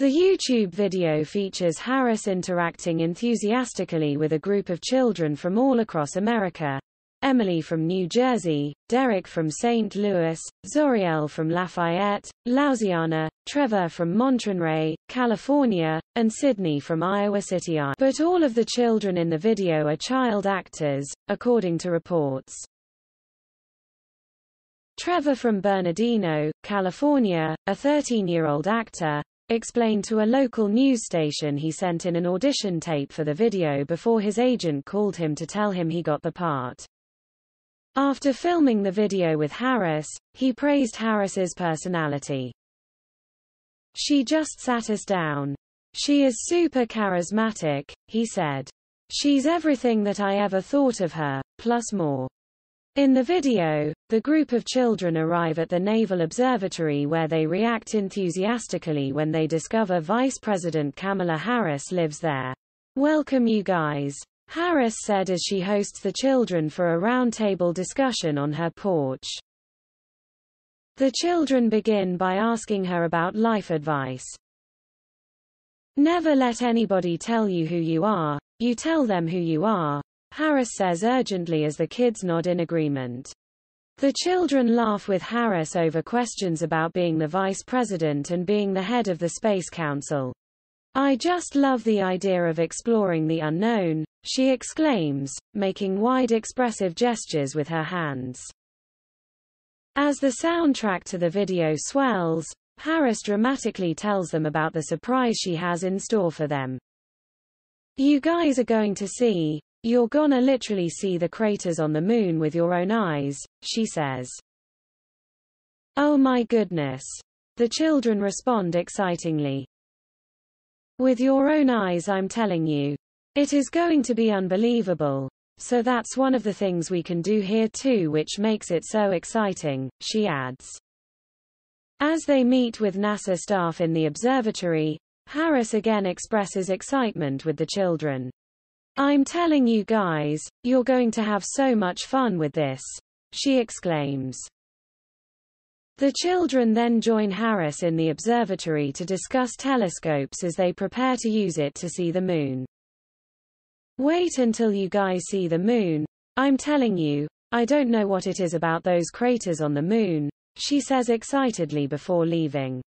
The YouTube video features Harris interacting enthusiastically with a group of children from all across America. Emily from New Jersey, Derek from St. Louis, Zoriel from Lafayette, Louisiana, Trevor from Monterey, California, and Sydney from Iowa City But all of the children in the video are child actors, according to reports. Trevor from Bernardino, California, a 13-year-old actor, explained to a local news station he sent in an audition tape for the video before his agent called him to tell him he got the part. After filming the video with Harris, he praised Harris's personality. She just sat us down. She is super charismatic, he said. She's everything that I ever thought of her, plus more. In the video, the group of children arrive at the Naval Observatory where they react enthusiastically when they discover Vice President Kamala Harris lives there. Welcome you guys. Harris said as she hosts the children for a roundtable discussion on her porch. The children begin by asking her about life advice. Never let anybody tell you who you are, you tell them who you are, Harris says urgently as the kids nod in agreement. The children laugh with Harris over questions about being the vice president and being the head of the Space Council. I just love the idea of exploring the unknown, she exclaims, making wide expressive gestures with her hands. As the soundtrack to the video swells, Harris dramatically tells them about the surprise she has in store for them. You guys are going to see, you're gonna literally see the craters on the moon with your own eyes, she says. Oh my goodness. The children respond excitingly. With your own eyes I'm telling you. It is going to be unbelievable. So that's one of the things we can do here too which makes it so exciting, she adds. As they meet with NASA staff in the observatory, Harris again expresses excitement with the children. I'm telling you guys, you're going to have so much fun with this, she exclaims. The children then join Harris in the observatory to discuss telescopes as they prepare to use it to see the moon. Wait until you guys see the moon. I'm telling you, I don't know what it is about those craters on the moon, she says excitedly before leaving.